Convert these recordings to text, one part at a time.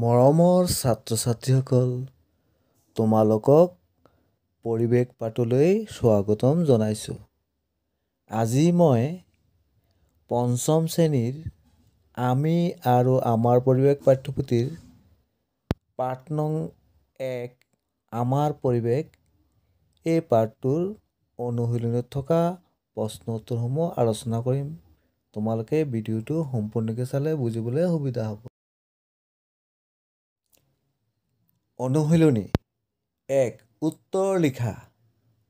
মৰমৰ ছাত্ৰ ছাত্ৰীসকল তোমালোকক পৰিৱেশ পাতলৈ স্বাগতম জনাইছোঁ আজি মই পঞ্চম শ্ৰেণীৰ আমি আৰু আমাৰ পৰিৱেশ পাঠ্যপুথিৰ পাঠ নং এক আমাৰ পৰিৱেশ এই পাঠটোৰ অনুশীলনত থকা প্ৰশ্ন উত্তৰসমূহ আলোচনা কৰিম তোমালোকে ভিডিঅ'টো সম্পূৰ্ণকৈ চালে বুজিবলৈ সুবিধা হ'ব অনুশীলনী এক উত্তৰ লিখা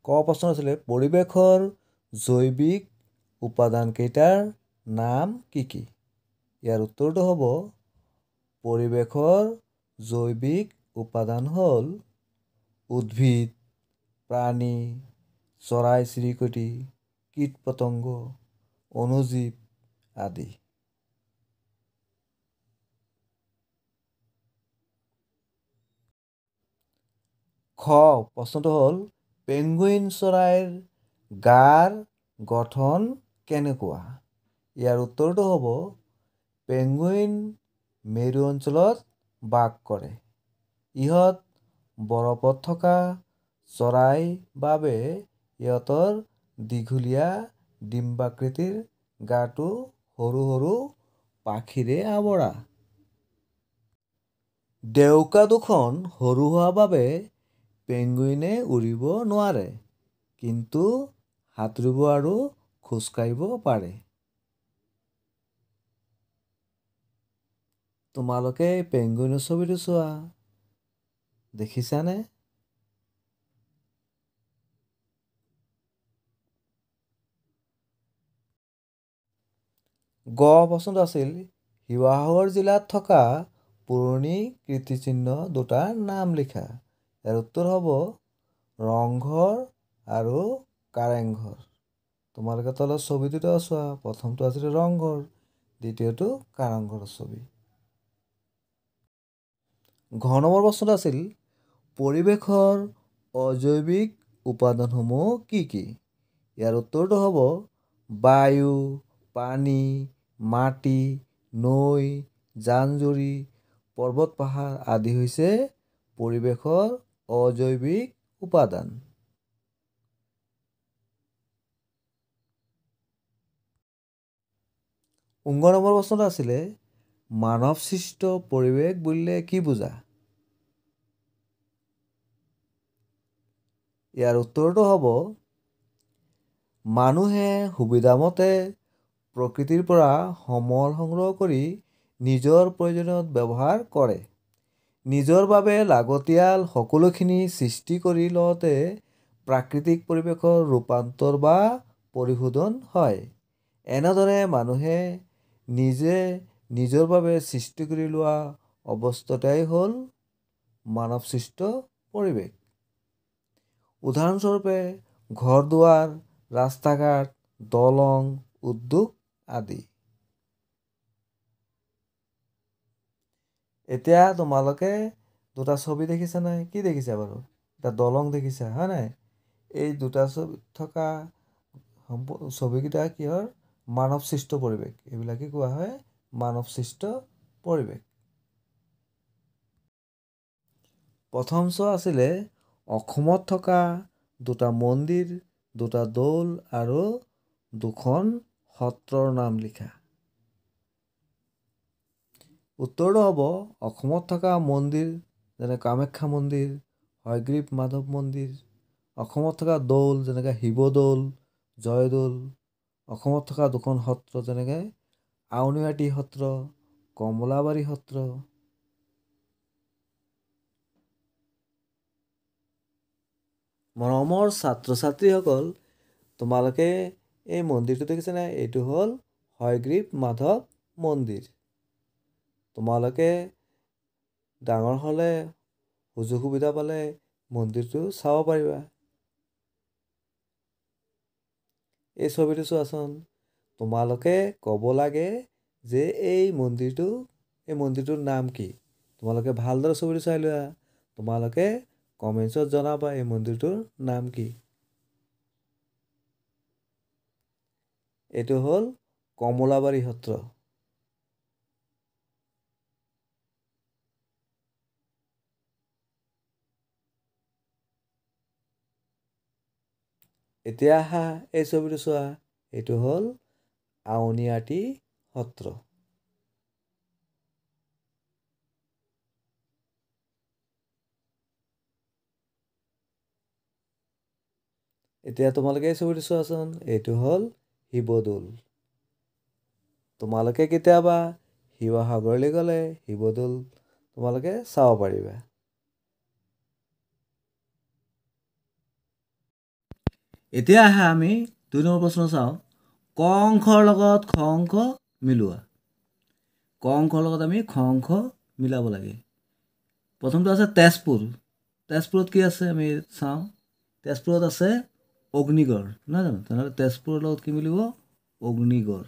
ক প্ৰশ্ন আছিলে পৰিৱেশৰ জৈৱিক উপাদানকেইটাৰ নাম কি কি ইয়াৰ উত্তৰটো হ'ব পৰিৱেশৰ জৈৱিক উপাদান হ'ল উদ্ভিদ প্ৰাণী চৰাই চিৰিকটি কীট পতংগ অনুজীৱ আদি খ প্ৰশ্নটো হ'ল পেংগুইন চৰাইৰ গাৰ গঠন কেনেকুৱা ইয়াৰ উত্তৰটো হ'ব পেংগুইন মেৰু অঞ্চলত বাস কৰে ইহঁত বৰফত থকা চৰাইৰ বাবে ইহঁতৰ দীঘলীয়া ডিম্বাকৃতিৰ গাটো সৰু সৰু পাখিৰে আৱৰা ডেউকা দুখন সৰু হোৱা বাবে পেংগুইনে উৰিব নোৱাৰে কিন্তু সাঁতুৰিব আৰু খোজকাঢ়িব পাৰে তোমালোকে এই পেংগুইনৰ ছবিটো চোৱা দেখিছানে গ পচন্দ আছিল শিৱসাগৰ জিলাত থকা পুৰণি কীৰ্তিচিহ্ন দুটাৰ নাম লিখা ইয়াৰ উত্তৰ হ'ব ৰংঘৰ আৰু কাৰেংঘৰ তোমালোকে তলত ছবি দুটাও চোৱা প্ৰথমটো আছিলে ৰংঘৰ দ্বিতীয়টো কাৰেংঘৰৰ ছবি ঘ নম্বৰ প্ৰশ্নটো আছিল পৰিৱেশৰ অজৈৱিক উপাদানসমূহ কি কি ইয়াৰ উত্তৰটো হ'ব বায়ু পানী মাটি নৈ জান জুৰি পৰ্বত পাহাৰ আদি হৈছে পৰিৱেশৰ অজৈৱিক উপাদান উংগ নম্বৰ প্ৰশ্নটো আছিলে মানৱ সৃষ্ট পৰিৱেশ বুলিলে কি বুজা ইয়াৰ উত্তৰটো হ'ব মানুহে সুবিধামতে প্ৰকৃতিৰ পৰা সমল সংগ্ৰহ কৰি নিজৰ প্ৰয়োজনত ব্যৱহাৰ কৰে নিজৰ বাবে লাগতিয়াল সকলোখিনি সৃষ্টি কৰি লওঁতে প্ৰাকৃতিক পৰিৱেশৰ ৰূপান্তৰ বা পৰিশোধন হয় এনেদৰে মানুহে নিজে নিজৰ বাবে সৃষ্টি কৰি লোৱা অৱস্থাতেই হ'ল মানৱসৃষ্ট পৰিৱেশ উদাহৰণস্বৰূপে ঘৰ দুৱাৰ ৰাস্তা ঘাট দলং উদ্যোগ আদি এতিয়া তোমালোকে দুটা ছবি দেখিছা নাই কি দেখিছা বাৰু এটা দলং দেখিছা হয় নাই এই দুটা ছবি থকা ছবিকেইটা কিহৰ মানৱ সৃষ্ট পৰিৱেশ এইবিলাকে কোৱা হয় মানৱ সৃষ্ট পৰিৱেশ প্ৰথম চ আছিলে অসমত থকা দুটা মন্দিৰ দুটা দৌল আৰু দুখন সত্ৰৰ নাম লিখা উত্তৰটো হ'ব অসমত থকা মন্দিৰ যেনে কামাখ্যা মন্দিৰ হয়গ্ৰীৱ মাধৱ মন্দিৰ অসমত থকা দৌল যেনেকৈ শিৱদৌল জয়দৌল অসমত থকা দুখন সত্ৰ যেনেকৈ আউনীআটী সত্ৰ কমলাবাৰী সত্ৰ মৰমৰ ছাত্ৰ ছাত্ৰীসকল তোমালোকে এই মন্দিৰটো দেখিছেনে এইটো হ'ল হয়গ্ৰীৱ মাধৱ মন্দিৰ তোমালোকে ডাঙৰ হ'লে সুযোগ সুবিধা পালে মন্দিৰটো চাব পাৰিবা এই ছবিটো চোৱাচোন তোমালোকে ক'ব লাগে যে এই মন্দিৰটো এই মন্দিৰটোৰ নাম কি তোমালোকে ভালদৰে ছবিটো চাই লোৱা তোমালোকে কমেণ্টছত জনাবা এই মন্দিৰটোৰ নাম কি এইটো হ'ল কমলাবাৰী সত্ৰ এতিয়া আহা এই ছবিটো চোৱা এইটো হ'ল আউনীআটি সত্ৰ এতিয়া তোমালোকে এই ছবিটো চোৱাচোন এইটো হ'ল শিৱদৌল তোমালোকে কেতিয়াবা শিৱসাগৰলৈ গ'লে শিৱদৌল তোমালোকে চাব পাৰিবা এতিয়া আহে আমি দুই নম্বৰ প্ৰশ্ন চাওঁ ক অংশৰ লগত খ অংশ মিলোৱা ক অংশৰ লগত আমি খ অংশ মিলাব লাগে প্ৰথমটো আছে তেজপুৰ তেজপুৰত কি আছে আমি চাওঁ তেজপুৰত আছে অগ্নিগড় নহয় জানো তেনেহ'লে তেজপুৰৰ লগত কি মিলিব অগ্নিগড়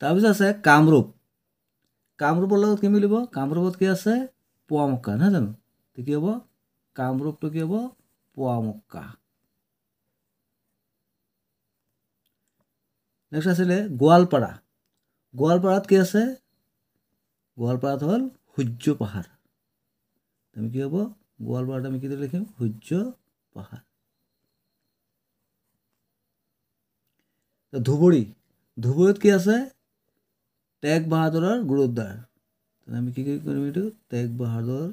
তাৰপিছত আছে কামৰূপ কামৰূপৰ লগত কি মিলিব কামৰূপত কি আছে পোৱামক্কা নহয় জানো কি হ'ব কামৰূপটো কি হ'ব পোৱামক্কা নেক্সট আছিলে গোৱালপাৰা গোৱালপাৰাত কি আছে গোৱালপাৰাত হ'ল সূৰ্য পাহাৰ আমি কি হ'ব গোৱালপাৰাত আমি কেতিয়া লিখিম সূৰ্য পাহাৰ ধুবুৰী ধুবুৰীত কি আছে তেগ বাহাদুৰৰ গুৰুদ্বাৰ আমি কি কৰিম এইটো তেগ বাহাদুৰ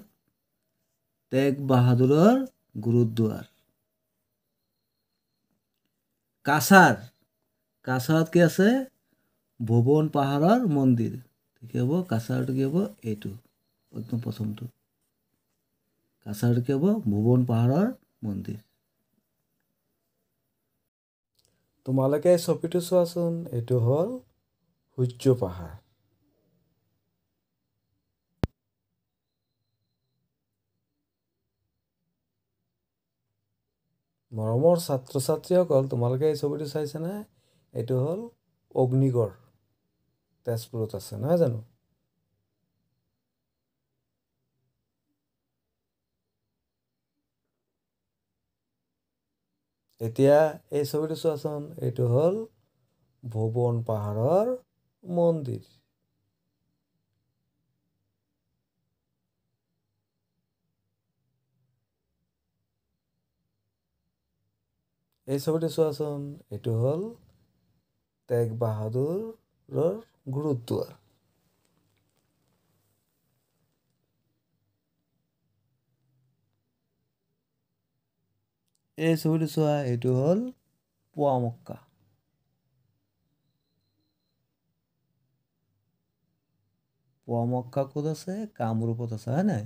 তেগ বাহাদুৰৰ গুৰুদ্বাৰ কাছাৰ কাছাৰত কি আছে ভুবন পাহাৰৰ মন্দিৰ কি হব কাছাৰটো কি হব এইটো একদম প্ৰথমটো কাছাৰটো কি হব ভুৱন পাহাৰৰ মন্দিৰ তোমালোকে ছবিটো চোৱাচোন এইটো হ'ল সূৰ্য পাহাৰ মৰমৰ ছাত্ৰ ছাত্ৰীসকল তোমালোকে এই ছবিটো চাইছেনে এইটো হ'ল অগ্নিগড় তেজপুৰত আছে নহয় জানো এতিয়া এই ছবিটো চোৱাচোন এইটো হ'ল ভুৱন পাহাৰৰ মন্দিৰ এই ছবিটো চোৱাচোন এইটো হ'ল তেগ বাহাদুৰৰ গুৰুদ্বাৰ এই ছবিটো চোৱা এইটো হ'ল পুৱা পোৱামক্কা পোৱামক্কা ক'ত আছে কামৰূপত আছে হয় নাই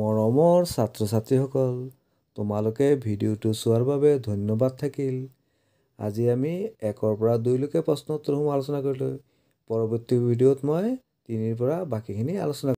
মৰমৰ ছাত্ৰ ছাত্ৰীসকল তোমালোকে ভিডিঅ'টো চোৱাৰ বাবে ধন্যবাদ থাকিল আজি আমি একৰ পৰা দুইলৈকে প্ৰশ্ন উত্তৰসমূহ আলোচনা কৰিলোঁ পৰৱৰ্তী ভিডিঅ'ত মই তিনিৰ পৰা বাকীখিনি আলোচনা